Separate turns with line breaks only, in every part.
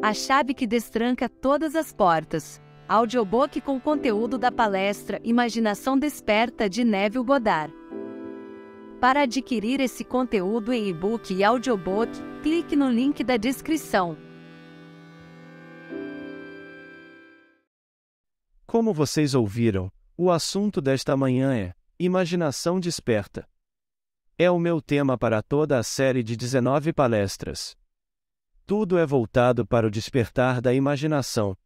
A chave que destranca todas as portas. Audiobook com conteúdo da palestra Imaginação Desperta de Neville Goddard. Para adquirir esse conteúdo em e-book e audiobook, clique no link da descrição. Como vocês ouviram, o assunto desta manhã é Imaginação Desperta. É o meu tema para toda a série de 19 palestras. Tudo é voltado para o despertar da imaginação.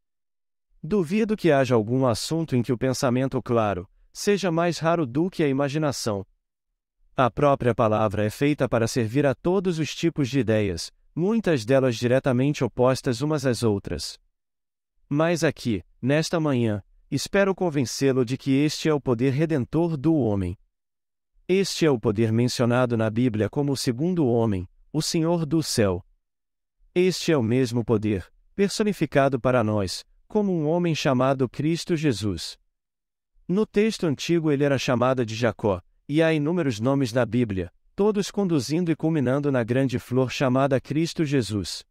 Duvido que haja algum assunto em que o pensamento claro seja mais raro do que a imaginação. A própria palavra é feita para servir a todos os tipos de ideias, muitas delas diretamente opostas umas às outras. Mas aqui, nesta manhã, espero convencê-lo de que este é o poder redentor do homem. Este é o poder mencionado na Bíblia como o segundo homem, o Senhor do céu, este é o mesmo poder, personificado para nós, como um homem chamado Cristo Jesus. No texto antigo ele era chamado de Jacó, e há inúmeros nomes na Bíblia, todos conduzindo e culminando na grande flor chamada Cristo Jesus.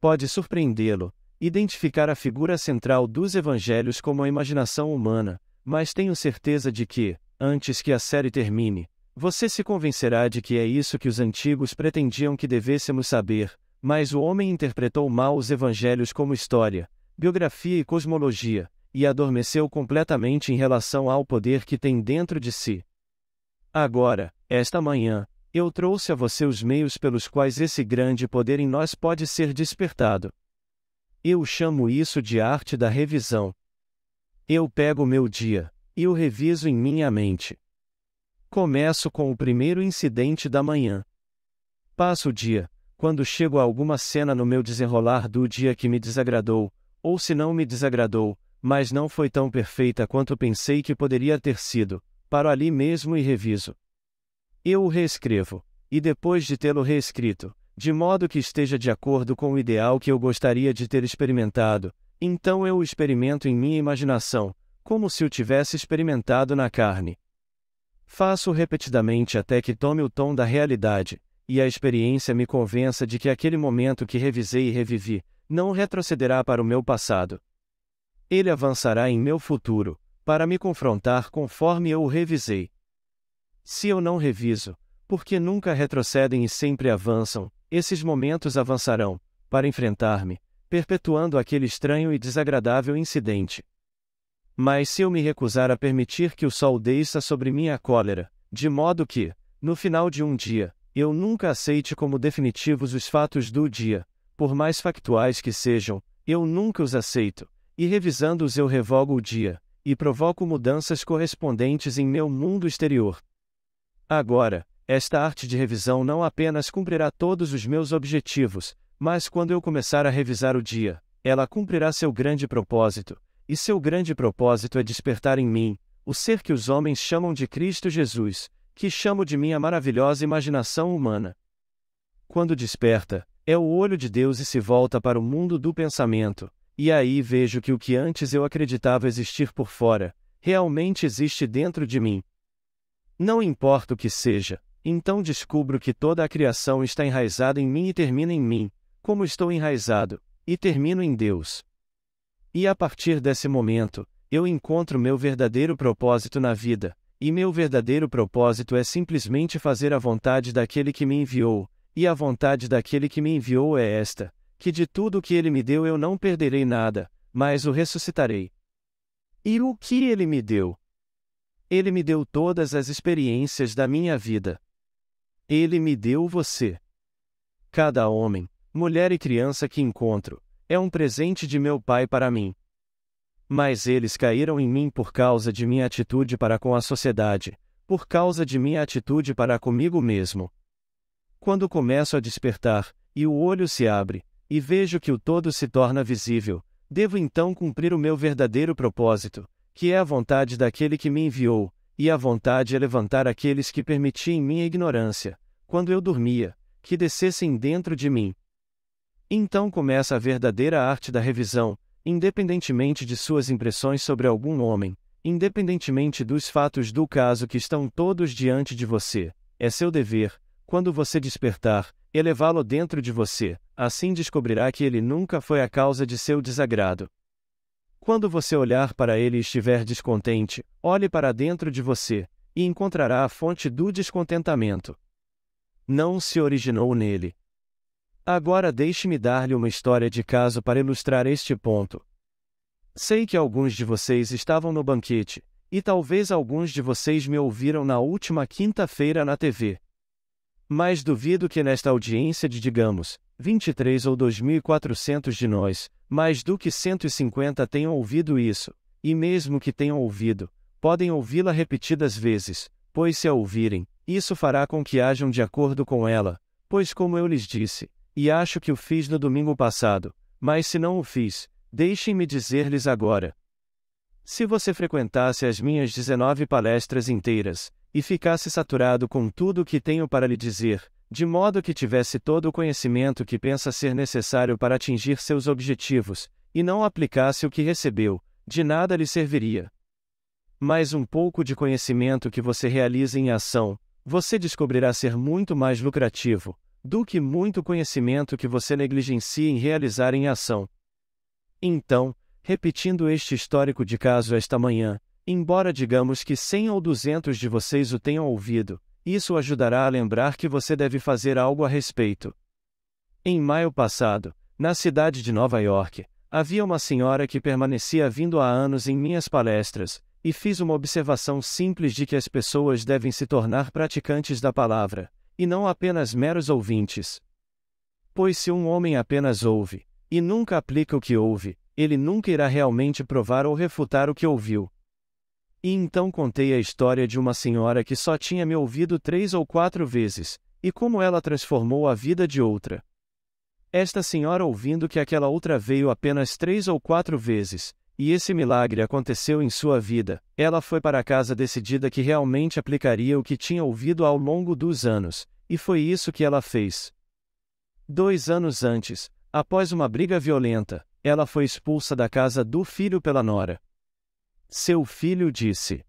Pode surpreendê-lo, identificar a figura central dos evangelhos como a imaginação humana, mas tenho certeza de que, antes que a série termine, você se convencerá de que é isso que os antigos pretendiam que devêssemos saber, mas o homem interpretou mal os evangelhos como história, biografia e cosmologia, e adormeceu completamente em relação ao poder que tem dentro de si. Agora, esta manhã, eu trouxe a você os meios pelos quais esse grande poder em nós pode ser despertado. Eu chamo isso de arte da revisão. Eu pego meu dia e o reviso em minha mente. Começo com o primeiro incidente da manhã. Passo o dia, quando chego a alguma cena no meu desenrolar do dia que me desagradou, ou se não me desagradou, mas não foi tão perfeita quanto pensei que poderia ter sido, paro ali mesmo e reviso. Eu o reescrevo, e depois de tê-lo reescrito, de modo que esteja de acordo com o ideal que eu gostaria de ter experimentado, então eu o experimento em minha imaginação, como se o tivesse experimentado na carne. Faço repetidamente até que tome o tom da realidade, e a experiência me convença de que aquele momento que revisei e revivi, não retrocederá para o meu passado. Ele avançará em meu futuro, para me confrontar conforme eu o revisei. Se eu não reviso, porque nunca retrocedem e sempre avançam, esses momentos avançarão, para enfrentar-me, perpetuando aquele estranho e desagradável incidente. Mas se eu me recusar a permitir que o sol desça sobre minha cólera, de modo que, no final de um dia, eu nunca aceite como definitivos os fatos do dia, por mais factuais que sejam, eu nunca os aceito, e revisando-os eu revogo o dia, e provoco mudanças correspondentes em meu mundo exterior. Agora, esta arte de revisão não apenas cumprirá todos os meus objetivos, mas quando eu começar a revisar o dia, ela cumprirá seu grande propósito, e seu grande propósito é despertar em mim, o ser que os homens chamam de Cristo Jesus, que chamo de minha maravilhosa imaginação humana. Quando desperta, é o olho de Deus e se volta para o mundo do pensamento, e aí vejo que o que antes eu acreditava existir por fora, realmente existe dentro de mim. Não importa o que seja, então descubro que toda a criação está enraizada em mim e termina em mim, como estou enraizado, e termino em Deus. E a partir desse momento, eu encontro meu verdadeiro propósito na vida, e meu verdadeiro propósito é simplesmente fazer a vontade daquele que me enviou, e a vontade daquele que me enviou é esta: que de tudo que ele me deu eu não perderei nada, mas o ressuscitarei. E o que ele me deu? Ele me deu todas as experiências da minha vida. Ele me deu você. Cada homem, mulher e criança que encontro é um presente de meu Pai para mim. Mas eles caíram em mim por causa de minha atitude para com a sociedade, por causa de minha atitude para comigo mesmo. Quando começo a despertar, e o olho se abre, e vejo que o todo se torna visível, devo então cumprir o meu verdadeiro propósito, que é a vontade daquele que me enviou, e a vontade é levantar aqueles que permiti em minha ignorância, quando eu dormia, que descessem dentro de mim. Então começa a verdadeira arte da revisão, independentemente de suas impressões sobre algum homem, independentemente dos fatos do caso que estão todos diante de você, é seu dever, quando você despertar, elevá-lo dentro de você, assim descobrirá que ele nunca foi a causa de seu desagrado. Quando você olhar para ele e estiver descontente, olhe para dentro de você, e encontrará a fonte do descontentamento. Não se originou nele, Agora deixe-me dar-lhe uma história de caso para ilustrar este ponto. Sei que alguns de vocês estavam no banquete, e talvez alguns de vocês me ouviram na última quinta-feira na TV. Mas duvido que nesta audiência de, digamos, 23 ou 2.400 de nós, mais do que 150 tenham ouvido isso, e mesmo que tenham ouvido, podem ouvi-la repetidas vezes, pois se a ouvirem, isso fará com que hajam de acordo com ela, pois, como eu lhes disse, e acho que o fiz no domingo passado, mas se não o fiz, deixem-me dizer-lhes agora. Se você frequentasse as minhas 19 palestras inteiras, e ficasse saturado com tudo o que tenho para lhe dizer, de modo que tivesse todo o conhecimento que pensa ser necessário para atingir seus objetivos, e não aplicasse o que recebeu, de nada lhe serviria. Mas um pouco de conhecimento que você realize em ação, você descobrirá ser muito mais lucrativo, do que muito conhecimento que você negligencia em realizar em ação. Então, repetindo este histórico de caso esta manhã, embora digamos que 100 ou 200 de vocês o tenham ouvido, isso ajudará a lembrar que você deve fazer algo a respeito. Em maio passado, na cidade de Nova York, havia uma senhora que permanecia vindo há anos em minhas palestras, e fiz uma observação simples de que as pessoas devem se tornar praticantes da palavra, e não apenas meros ouvintes. Pois se um homem apenas ouve, e nunca aplica o que ouve, ele nunca irá realmente provar ou refutar o que ouviu. E então contei a história de uma senhora que só tinha me ouvido três ou quatro vezes, e como ela transformou a vida de outra. Esta senhora, ouvindo que aquela outra veio apenas três ou quatro vezes, e esse milagre aconteceu em sua vida. Ela foi para casa decidida que realmente aplicaria o que tinha ouvido ao longo dos anos, e foi isso que ela fez. Dois anos antes, após uma briga violenta, ela foi expulsa da casa do filho pela nora. Seu filho disse: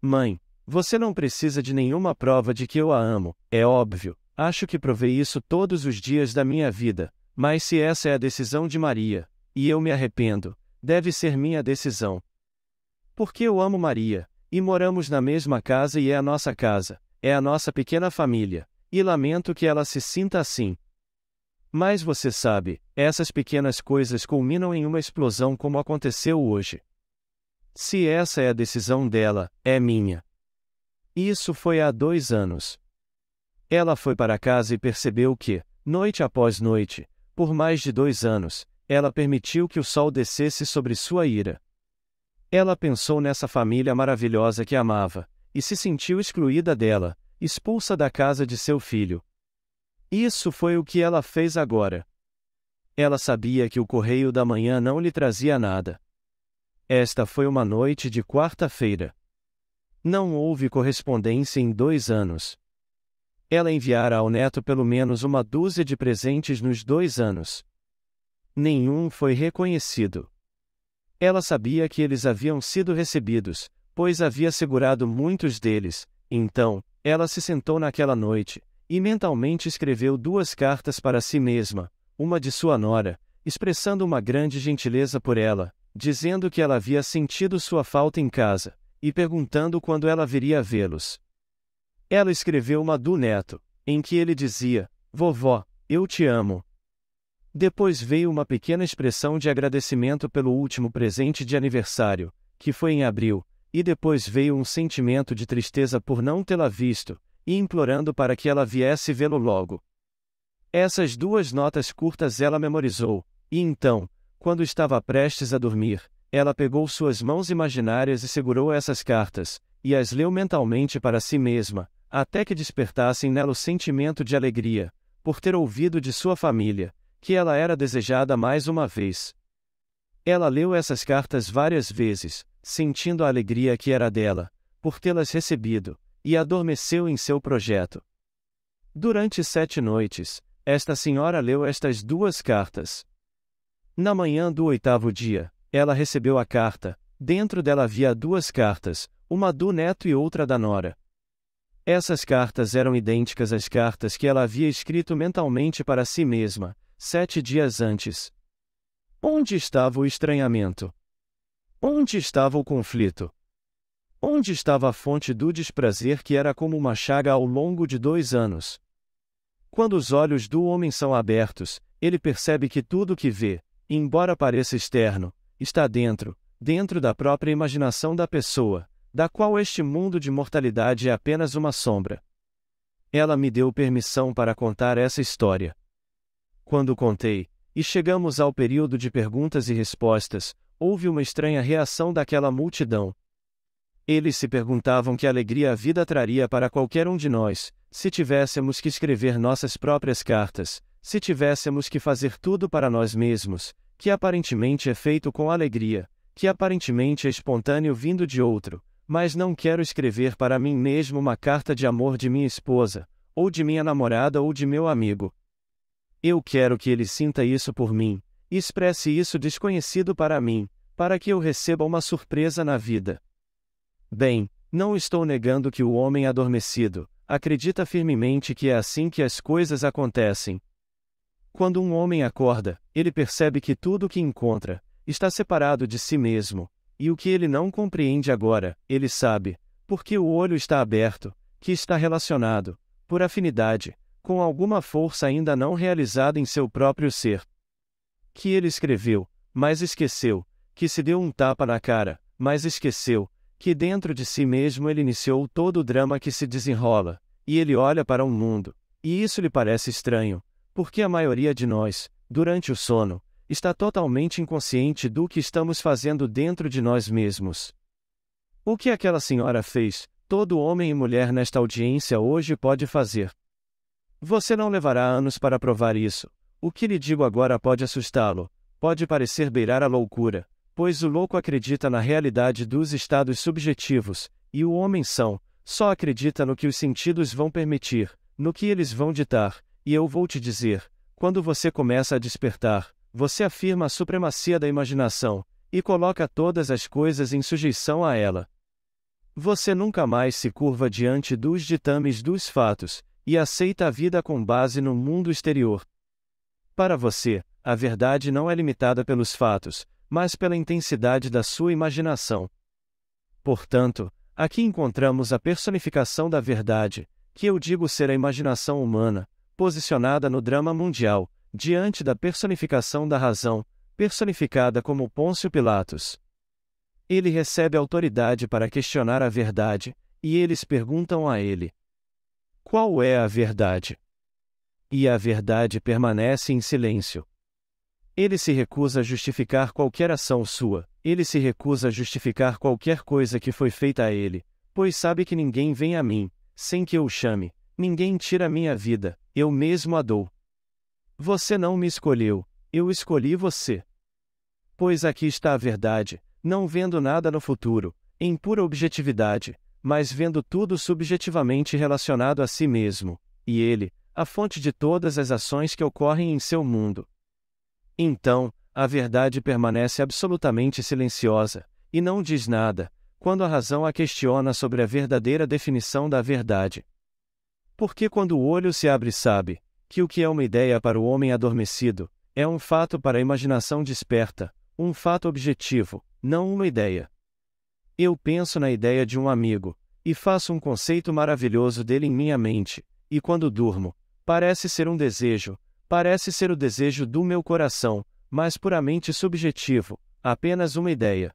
Mãe, você não precisa de nenhuma prova de que eu a amo, é óbvio, acho que provei isso todos os dias da minha vida, mas se essa é a decisão de Maria, e eu me arrependo, deve ser minha decisão. Porque eu amo Maria, e moramos na mesma casa e é a nossa casa, é a nossa pequena família, e lamento que ela se sinta assim. Mas você sabe, essas pequenas coisas culminam em uma explosão como aconteceu hoje. Se essa é a decisão dela, é minha. Isso foi há dois anos. Ela foi para casa e percebeu que, noite após noite, por mais de dois anos, ela permitiu que o sol descesse sobre sua ira. Ela pensou nessa família maravilhosa que amava, e se sentiu excluída dela, expulsa da casa de seu filho. Isso foi o que ela fez agora. Ela sabia que o correio da manhã não lhe trazia nada. Esta foi uma noite de quarta-feira. Não houve correspondência em dois anos. Ela enviara ao neto pelo menos uma dúzia de presentes nos dois anos nenhum foi reconhecido. Ela sabia que eles haviam sido recebidos, pois havia segurado muitos deles, então, ela se sentou naquela noite, e mentalmente escreveu duas cartas para si mesma, uma de sua nora, expressando uma grande gentileza por ela, dizendo que ela havia sentido sua falta em casa, e perguntando quando ela viria vê-los. Ela escreveu uma do neto, em que ele dizia: Vovó, eu te amo, depois veio uma pequena expressão de agradecimento pelo último presente de aniversário, que foi em abril, e depois veio um sentimento de tristeza por não tê-la visto, e implorando para que ela viesse vê-lo logo. Essas duas notas curtas ela memorizou, e então, quando estava prestes a dormir, ela pegou suas mãos imaginárias e segurou essas cartas, e as leu mentalmente para si mesma, até que despertassem nela o sentimento de alegria, por ter ouvido de sua família, que ela era desejada mais uma vez. Ela leu essas cartas várias vezes, sentindo a alegria que era dela, por tê-las recebido, e adormeceu em seu projeto. Durante sete noites, esta senhora leu estas duas cartas. Na manhã do oitavo dia, ela recebeu a carta, dentro dela havia duas cartas, uma do neto e outra da nora. Essas cartas eram idênticas às cartas que ela havia escrito mentalmente para si mesma, sete dias antes. Onde estava o estranhamento? Onde estava o conflito? Onde estava a fonte do desprazer que era como uma chaga ao longo de dois anos? Quando os olhos do homem são abertos, ele percebe que tudo o que vê, embora pareça externo, está dentro, dentro da própria imaginação da pessoa, da qual este mundo de mortalidade é apenas uma sombra. Ela me deu permissão para contar essa história. Quando contei, e chegamos ao período de perguntas e respostas, houve uma estranha reação daquela multidão. Eles se perguntavam que alegria a vida traria para qualquer um de nós, se tivéssemos que escrever nossas próprias cartas, se tivéssemos que fazer tudo para nós mesmos, que aparentemente é feito com alegria, que aparentemente é espontâneo vindo de outro, mas não quero escrever para mim mesmo uma carta de amor de minha esposa, ou de minha namorada ou de meu amigo, eu quero que ele sinta isso por mim, expresse isso desconhecido para mim, para que eu receba uma surpresa na vida. Bem, não estou negando que o homem adormecido acredita firmemente que é assim que as coisas acontecem. Quando um homem acorda, ele percebe que tudo o que encontra está separado de si mesmo, e o que ele não compreende agora, ele sabe, porque o olho está aberto, que está relacionado, por afinidade, com alguma força ainda não realizada em seu próprio ser. Que ele escreveu, mas esqueceu, que se deu um tapa na cara, mas esqueceu, que dentro de si mesmo ele iniciou todo o drama que se desenrola, e ele olha para o um mundo, e isso lhe parece estranho, porque a maioria de nós, durante o sono, está totalmente inconsciente do que estamos fazendo dentro de nós mesmos. O que aquela senhora fez, todo homem e mulher nesta audiência hoje pode fazer. Você não levará anos para provar isso. O que lhe digo agora pode assustá-lo, pode parecer beirar a loucura, pois o louco acredita na realidade dos estados subjetivos, e o homem são, só acredita no que os sentidos vão permitir, no que eles vão ditar, e eu vou te dizer: quando você começa a despertar, você afirma a supremacia da imaginação, e coloca todas as coisas em sujeição a ela. Você nunca mais se curva diante dos ditames dos fatos, e aceita a vida com base no mundo exterior. Para você, a verdade não é limitada pelos fatos, mas pela intensidade da sua imaginação. Portanto, aqui encontramos a personificação da verdade, que eu digo ser a imaginação humana, posicionada no drama mundial, diante da personificação da razão, personificada como Pôncio Pilatos. Ele recebe autoridade para questionar a verdade, e eles perguntam a ele: qual é a verdade? E a verdade permanece em silêncio. Ele se recusa a justificar qualquer ação sua, ele se recusa a justificar qualquer coisa que foi feita a ele, pois sabe que ninguém vem a mim, sem que eu o chame, ninguém tira minha vida, eu mesmo a dou. Você não me escolheu, eu escolhi você. Pois aqui está a verdade, não vendo nada no futuro, em pura objetividade, mas vendo tudo subjetivamente relacionado a si mesmo, e ele, a fonte de todas as ações que ocorrem em seu mundo. Então, a verdade permanece absolutamente silenciosa, e não diz nada, quando a razão a questiona sobre a verdadeira definição da verdade. Porque quando o olho se abre, sabe que o que é uma ideia para o homem adormecido é um fato para a imaginação desperta, um fato objetivo, não uma ideia. Eu penso na ideia de um amigo, e faço um conceito maravilhoso dele em minha mente, e quando durmo, parece ser um desejo, parece ser o desejo do meu coração, mas puramente subjetivo, apenas uma ideia.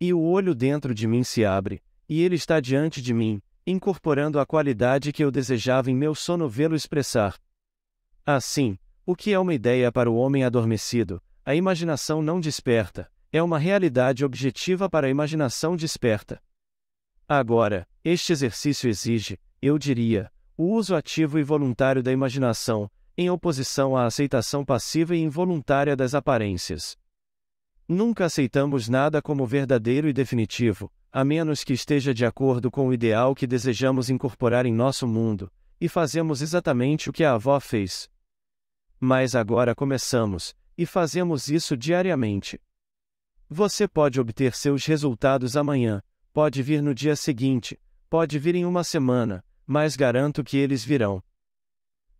E o olho dentro de mim se abre, e ele está diante de mim, incorporando a qualidade que eu desejava em meu sono vê-lo expressar. Assim, o que é uma ideia para o homem adormecido, a imaginação não desperta, é uma realidade objetiva para a imaginação desperta. Agora, este exercício exige, eu diria, o uso ativo e voluntário da imaginação, em oposição à aceitação passiva e involuntária das aparências. Nunca aceitamos nada como verdadeiro e definitivo, a menos que esteja de acordo com o ideal que desejamos incorporar em nosso mundo, e fazemos exatamente o que a avó fez. Mas agora começamos, e fazemos isso diariamente. Você pode obter seus resultados amanhã, pode vir no dia seguinte, pode vir em uma semana, mas garanto que eles virão.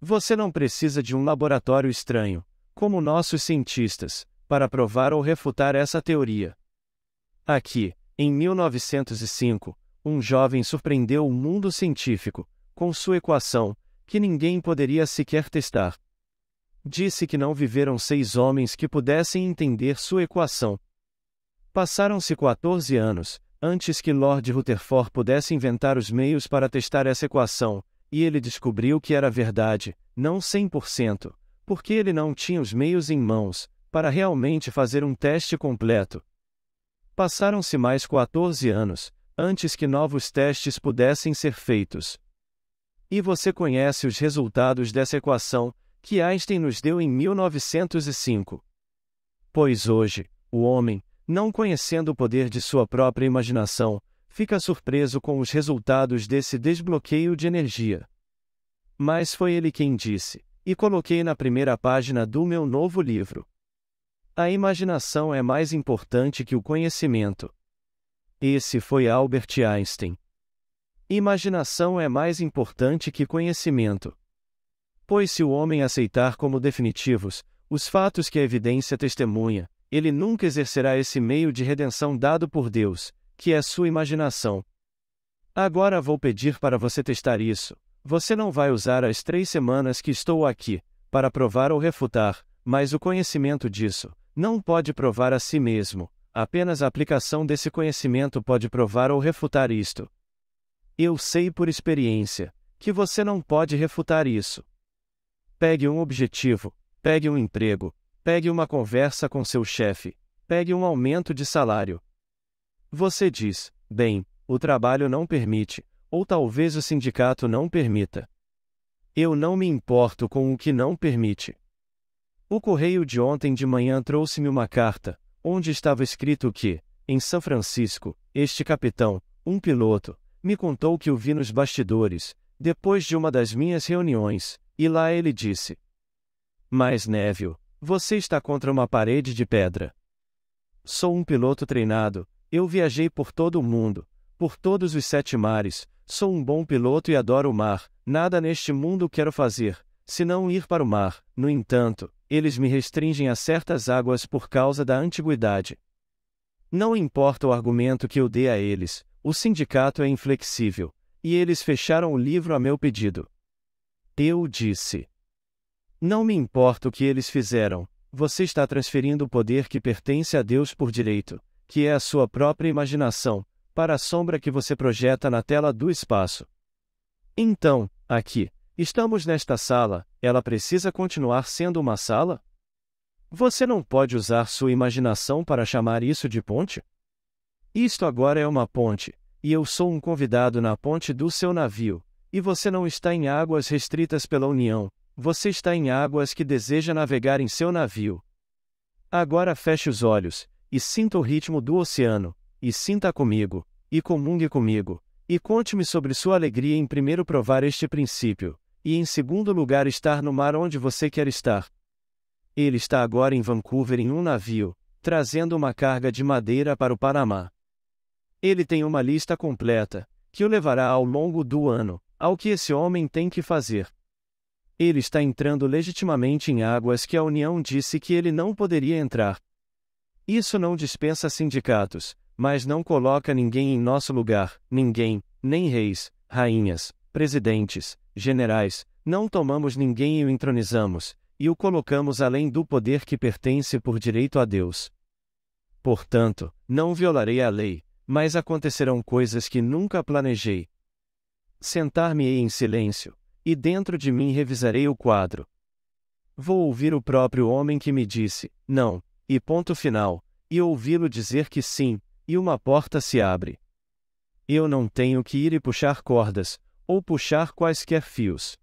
Você não precisa de um laboratório estranho, como nossos cientistas, para provar ou refutar essa teoria. Aqui, em 1905, um jovem surpreendeu o mundo científico, com sua equação, que ninguém poderia sequer testar. Disse que não viveram seis homens que pudessem entender sua equação, Passaram-se 14 anos, antes que Lord Rutherford pudesse inventar os meios para testar essa equação, e ele descobriu que era verdade, não 100%, porque ele não tinha os meios em mãos, para realmente fazer um teste completo. Passaram-se mais 14 anos, antes que novos testes pudessem ser feitos. E você conhece os resultados dessa equação, que Einstein nos deu em 1905. Pois hoje, o homem, não conhecendo o poder de sua própria imaginação, fica surpreso com os resultados desse desbloqueio de energia. Mas foi ele quem disse, e coloquei na primeira página do meu novo livro. A imaginação é mais importante que o conhecimento. Esse foi Albert Einstein. Imaginação é mais importante que conhecimento. Pois se o homem aceitar como definitivos os fatos que a evidência testemunha, ele nunca exercerá esse meio de redenção dado por Deus, que é sua imaginação. Agora vou pedir para você testar isso. Você não vai usar as três semanas que estou aqui, para provar ou refutar, mas o conhecimento disso, não pode provar a si mesmo, apenas a aplicação desse conhecimento pode provar ou refutar isto. Eu sei por experiência que você não pode refutar isso. Pegue um objetivo, pegue um emprego, Pegue uma conversa com seu chefe. Pegue um aumento de salário. Você diz: bem, o trabalho não permite, ou talvez o sindicato não permita. Eu não me importo com o que não permite. O correio de ontem de manhã trouxe-me uma carta, onde estava escrito que, em São Francisco, este capitão, um piloto, me contou que o vi nos bastidores, depois de uma das minhas reuniões, e lá ele disse: Mas Neville, você está contra uma parede de pedra. Sou um piloto treinado, eu viajei por todo o mundo, por todos os sete mares, sou um bom piloto e adoro o mar, nada neste mundo quero fazer, senão ir para o mar, no entanto, eles me restringem a certas águas por causa da antiguidade. Não importa o argumento que eu dê a eles, o sindicato é inflexível, e eles fecharam o livro a meu pedido. Eu disse. Não me importa o que eles fizeram, você está transferindo o poder que pertence a Deus por direito, que é a sua própria imaginação, para a sombra que você projeta na tela do espaço. Então, aqui, estamos nesta sala, ela precisa continuar sendo uma sala? Você não pode usar sua imaginação para chamar isso de ponte? Isto agora é uma ponte, e eu sou um convidado na ponte do seu navio, e você não está em águas restritas pela União, você está em águas que deseja navegar em seu navio. Agora feche os olhos, e sinta o ritmo do oceano, e sinta comigo, e comungue comigo, e conte-me sobre sua alegria em primeiro provar este princípio, e em segundo lugar estar no mar onde você quer estar. Ele está agora em Vancouver em um navio, trazendo uma carga de madeira para o Panamá. Ele tem uma lista completa, que o levará ao longo do ano, ao que esse homem tem que fazer. Ele está entrando legitimamente em águas que a União disse que ele não poderia entrar. Isso não dispensa sindicatos, mas não coloca ninguém em nosso lugar, ninguém, nem reis, rainhas, presidentes, generais, não tomamos ninguém e o entronizamos, e o colocamos além do poder que pertence por direito a Deus. Portanto, não violarei a lei, mas acontecerão coisas que nunca planejei. Sentar-me-ei em silêncio, e dentro de mim revisarei o quadro. Vou ouvir o próprio homem que me disse, não, e ponto final, e ouvi-lo dizer que sim, e uma porta se abre. Eu não tenho que ir e puxar cordas, ou puxar quaisquer fios.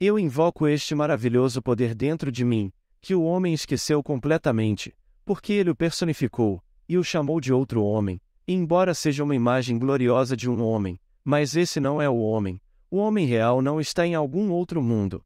Eu invoco este maravilhoso poder dentro de mim, que o homem esqueceu completamente, porque ele o personificou, e o chamou de outro homem, embora seja uma imagem gloriosa de um homem, mas esse não é o homem, o homem real não está em algum outro mundo.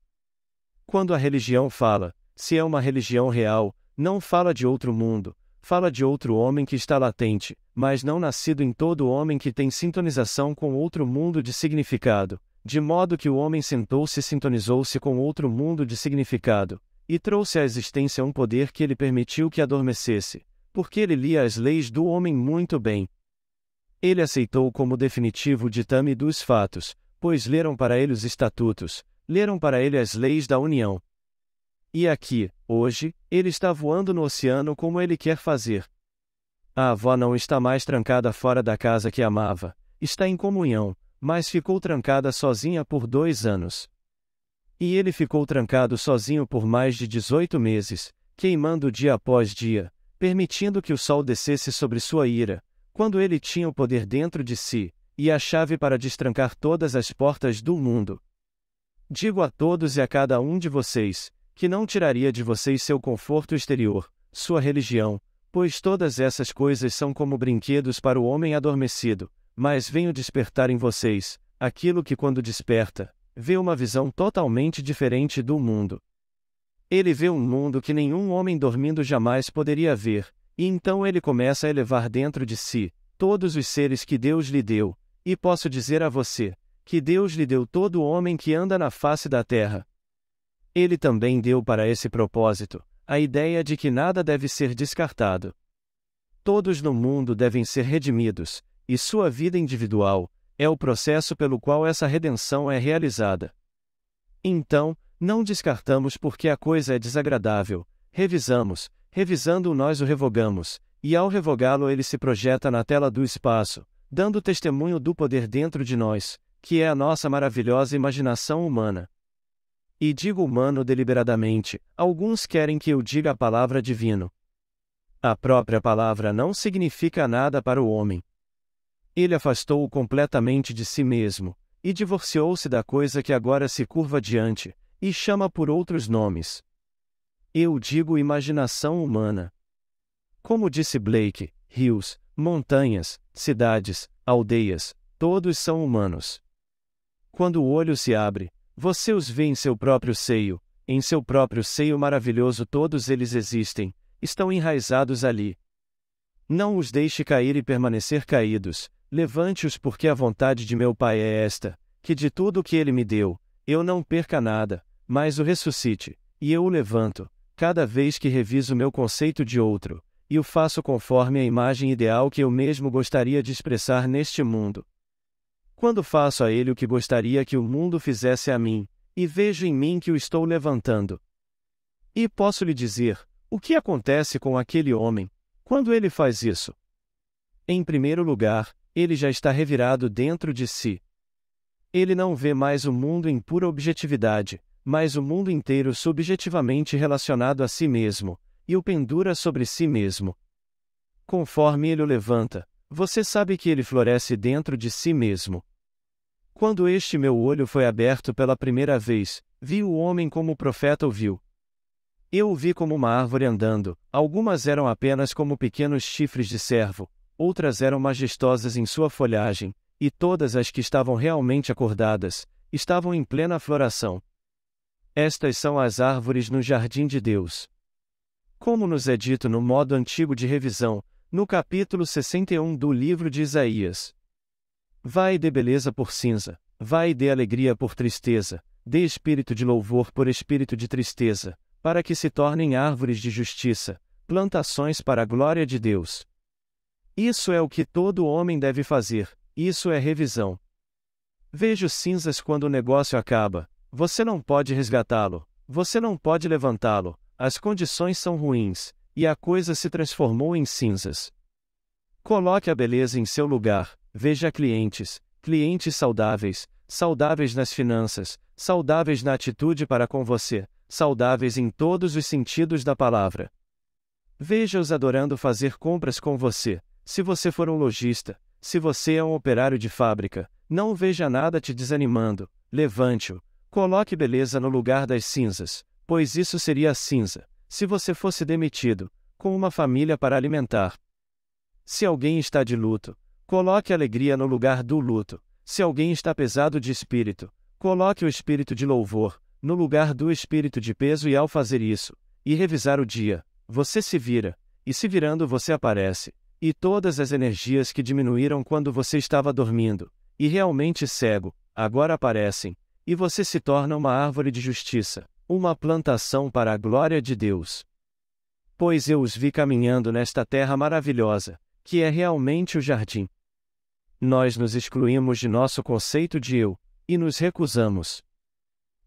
Quando a religião fala, se é uma religião real, não fala de outro mundo, fala de outro homem que está latente, mas não nascido em todo homem que tem sintonização com outro mundo de significado, de modo que o homem sentou-se e sintonizou-se com outro mundo de significado, e trouxe à existência um poder que ele permitiu que adormecesse, porque ele lia as leis do homem muito bem. Ele aceitou como definitivo o ditame dos fatos, pois leram para ele os estatutos, leram para ele as leis da União. E aqui, hoje, ele está voando no oceano como ele quer fazer. A avó não está mais trancada fora da casa que amava, está em comunhão, mas ficou trancada sozinha por dois anos. E ele ficou trancado sozinho por mais de 18 meses, queimando dia após dia, permitindo que o sol descesse sobre sua ira, quando ele tinha o poder dentro de si, e a chave para destrancar todas as portas do mundo. Digo a todos e a cada um de vocês, que não tiraria de vocês seu conforto exterior, sua religião, pois todas essas coisas são como brinquedos para o homem adormecido, mas venho despertar em vocês, aquilo que quando desperta, vê uma visão totalmente diferente do mundo. Ele vê um mundo que nenhum homem dormindo jamais poderia ver, e então ele começa a elevar dentro de si, todos os seres que Deus lhe deu, e posso dizer a você, que Deus lhe deu todo o homem que anda na face da terra. Ele também deu para esse propósito a ideia de que nada deve ser descartado. Todos no mundo devem ser redimidos, e sua vida individual é o processo pelo qual essa redenção é realizada. Então, não descartamos porque a coisa é desagradável, revisamos, revisando-o nós o revogamos, e ao revogá-lo ele se projeta na tela do espaço, dando testemunho do poder dentro de nós, que é a nossa maravilhosa imaginação humana. E digo humano deliberadamente, alguns querem que eu diga a palavra divino. A própria palavra não significa nada para o homem. Ele afastou-o completamente de si mesmo, e divorciou-se da coisa que agora se curva diante, e chama por outros nomes. Eu digo imaginação humana. Como disse Blake, Hughes, montanhas, cidades, aldeias, todos são humanos. Quando o olho se abre, você os vê em seu próprio seio, em seu próprio seio maravilhoso todos eles existem, estão enraizados ali. Não os deixe cair e permanecer caídos, levante-os porque a vontade de meu Pai é esta, que de tudo o que ele me deu, eu não perca nada, mas o ressuscite, e eu o levanto, cada vez que reviso meu conceito de outro, e o faço conforme a imagem ideal que eu mesmo gostaria de expressar neste mundo. Quando faço a ele o que gostaria que o mundo fizesse a mim, e vejo em mim que o estou levantando. E posso lhe dizer: o que acontece com aquele homem quando ele faz isso? Em primeiro lugar, ele já está revirado dentro de si. Ele não vê mais o mundo em pura objetividade, mas o mundo inteiro subjetivamente relacionado a si mesmo, e o pendura sobre si mesmo. Conforme ele o levanta, você sabe que ele floresce dentro de si mesmo. Quando este meu olho foi aberto pela primeira vez, vi o homem como o profeta o viu. Eu o vi como uma árvore andando, algumas eram apenas como pequenos chifres de servo, outras eram majestosas em sua folhagem, e todas as que estavam realmente acordadas, estavam em plena floração. Estas são as árvores no jardim de Deus como nos é dito no modo antigo de revisão, no capítulo 61 do livro de Isaías. Vai de beleza por cinza, vai de alegria por tristeza, dê espírito de louvor por espírito de tristeza, para que se tornem árvores de justiça, plantações para a glória de Deus. Isso é o que todo homem deve fazer, isso é revisão. Vejo cinzas quando o negócio acaba, você não pode resgatá-lo, você não pode levantá-lo, as condições são ruins, e a coisa se transformou em cinzas. Coloque a beleza em seu lugar, veja clientes, clientes saudáveis, saudáveis nas finanças, saudáveis na atitude para com você, saudáveis em todos os sentidos da palavra. Veja-os adorando fazer compras com você, se você for um lojista, se você é um operário de fábrica, não veja nada te desanimando, levante-o, coloque beleza no lugar das cinzas, Pois isso seria a cinza, se você fosse demitido, com uma família para alimentar. Se alguém está de luto, coloque alegria no lugar do luto. Se alguém está pesado de espírito, coloque o espírito de louvor, no lugar do espírito de peso, e ao fazer isso, e revisar o dia, você se vira, e se virando você aparece, e todas as energias que diminuíram quando você estava dormindo, e realmente cego, agora aparecem, e você se torna uma árvore de justiça. Uma plantação para a glória de Deus. Pois eu os vi caminhando nesta terra maravilhosa, que é realmente o jardim. Nós nos excluímos de nosso conceito de eu, e nos recusamos.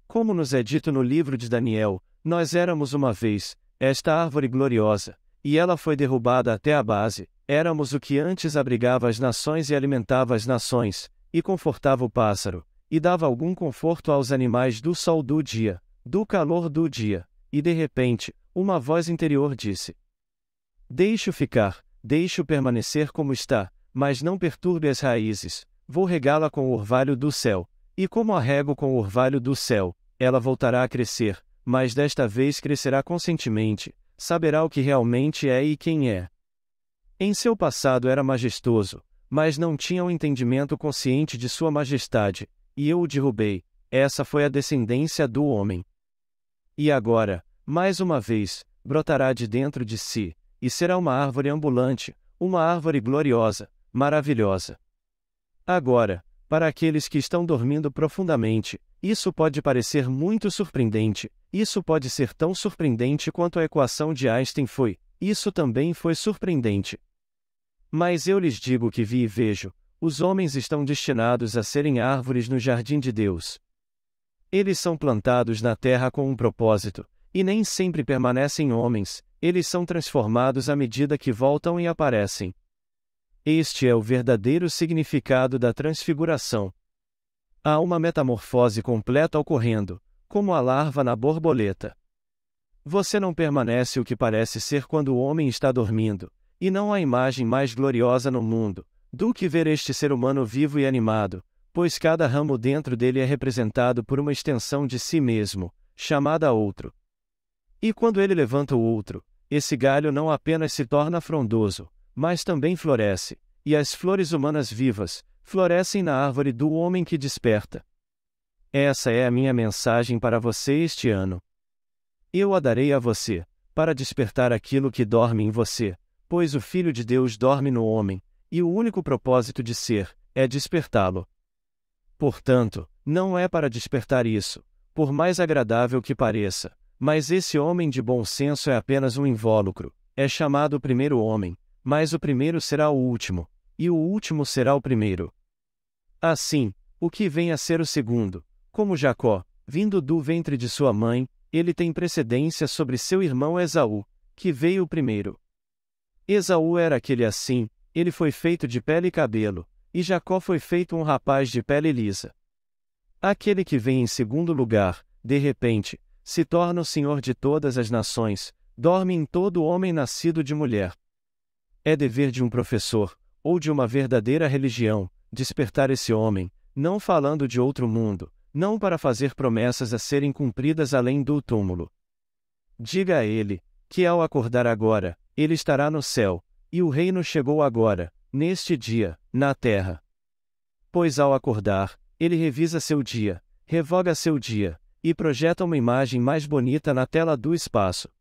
Como nos é dito no livro de Daniel, nós éramos uma vez, esta árvore gloriosa, e ela foi derrubada até a base, éramos o que antes abrigava as nações e alimentava as nações, e confortava o pássaro, e dava algum conforto aos animais do sol do dia, do calor do dia, e de repente, uma voz interior disse: Deixe-o ficar, deixe-o permanecer como está, mas não perturbe as raízes, vou regá-la com o orvalho do céu, e como a rego com o orvalho do céu, ela voltará a crescer, mas desta vez crescerá conscientemente, saberá o que realmente é e quem é. Em seu passado era majestoso, mas não tinha um entendimento consciente de sua majestade, e eu o derrubei. Essa foi a descendência do homem. E agora, mais uma vez, brotará de dentro de si, e será uma árvore ambulante, uma árvore gloriosa, maravilhosa. Agora, para aqueles que estão dormindo profundamente, isso pode parecer muito surpreendente, isso pode ser tão surpreendente quanto a equação de Einstein foi, isso também foi surpreendente. Mas eu lhes digo que vi e vejo, os homens estão destinados a serem árvores no jardim de Deus. Eles são plantados na terra com um propósito, e nem sempre permanecem homens, eles são transformados à medida que voltam e aparecem. Este é o verdadeiro significado da transfiguração. Há uma metamorfose completa ocorrendo, como a larva na borboleta. Você não permanece o que parece ser quando o homem está dormindo, e não há imagem mais gloriosa no mundo do que ver este ser humano vivo e animado, pois cada ramo dentro dele é representado por uma extensão de si mesmo, chamada outro. E quando ele levanta o outro, esse galho não apenas se torna frondoso, mas também floresce, e as flores humanas vivas florescem na árvore do homem que desperta. Essa é a minha mensagem para você este ano. Eu a darei a você, para despertar aquilo que dorme em você, pois o Filho de Deus dorme no homem, e o único propósito de ser é despertá-lo. Portanto, não é para despertar isso, por mais agradável que pareça. Mas esse homem de bom senso é apenas um invólucro. É chamado o primeiro homem, mas o primeiro será o último, e o último será o primeiro. Assim, o que vem a ser o segundo, como Jacó, vindo do ventre de sua mãe, ele tem precedência sobre seu irmão Esaú, que veio primeiro. Esaú era aquele assim, ele foi feito de pele e cabelo, e Jacó foi feito um rapaz de pele lisa. Aquele que vem em segundo lugar, de repente, se torna o senhor de todas as nações, dorme em todo homem nascido de mulher. É dever de um professor, ou de uma verdadeira religião, despertar esse homem, não falando de outro mundo, não para fazer promessas a serem cumpridas além do túmulo. Diga a ele, que ao acordar agora, ele estará no céu, e o reino chegou agora, neste dia, na terra. Pois ao acordar, ele revisa seu dia, revoga seu dia, e projeta uma imagem mais bonita na tela do espaço.